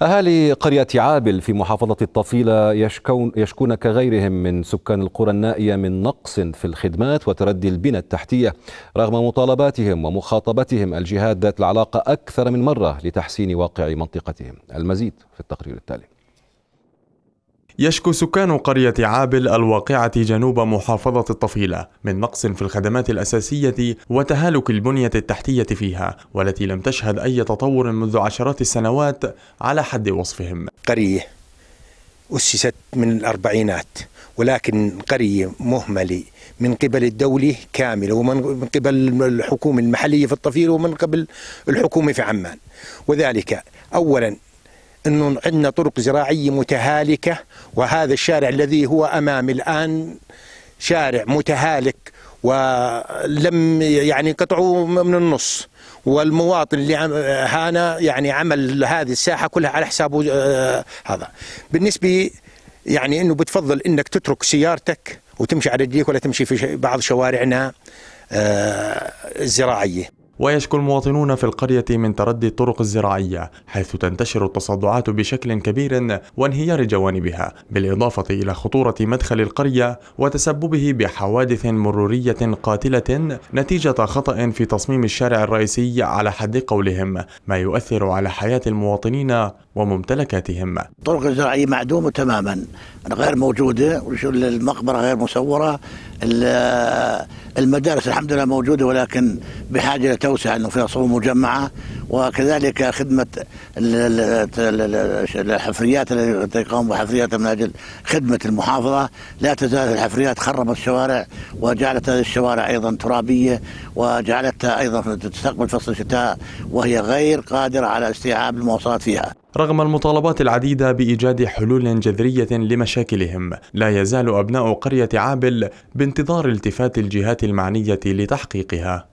أهالي قرية عابل في محافظة الطفيلة يشكون, يشكون كغيرهم من سكان القرى النائية من نقص في الخدمات وتردي البنى التحتية رغم مطالباتهم ومخاطبتهم الجهات ذات العلاقة أكثر من مرة لتحسين واقع منطقتهم المزيد في التقرير التالي يشكو سكان قرية عابل الواقعة جنوب محافظة الطفيلة من نقص في الخدمات الأساسية وتهالك البنية التحتية فيها والتي لم تشهد أي تطور منذ عشرات السنوات على حد وصفهم قرية أسست من الأربعينات ولكن قرية مهملة من قبل الدولة كاملة ومن قبل الحكومة المحلية في الطفيلة ومن قبل الحكومة في عمان وذلك أولا انه عندنا طرق زراعيه متهالكه وهذا الشارع الذي هو امامي الان شارع متهالك ولم يعني قطعوا من النص والمواطن اللي هانا يعني عمل هذه الساحه كلها على حسابه آه، هذا بالنسبه يعني انه بتفضل انك تترك سيارتك وتمشي على رجليك ولا تمشي في بعض شوارعنا آه، الزراعيه ويشكو المواطنون في القرية من تردي الطرق الزراعية حيث تنتشر التصدعات بشكل كبير وانهيار جوانبها بالإضافة إلى خطورة مدخل القرية وتسببه بحوادث مرورية قاتلة نتيجة خطأ في تصميم الشارع الرئيسي على حد قولهم ما يؤثر على حياة المواطنين وممتلكاتهم الطرق الزراعية معدومة تماما غير موجودة المقبرة غير مسورة المدارس الحمد لله موجودة ولكن بحاجة لتو توسع انه يعني فيها صور مجمعه وكذلك خدمه الحفريات التي يقوم بحفرياتها من اجل خدمه المحافظه لا تزال الحفريات خربت الشوارع وجعلت هذه الشوارع ايضا ترابيه وجعلتها ايضا تستقبل فصل الشتاء وهي غير قادره على استيعاب المواصلات فيها. رغم المطالبات العديدة بإيجاد حلول جذرية لمشاكلهم لا يزال أبناء قرية عابل بانتظار التفات الجهات المعنية لتحقيقها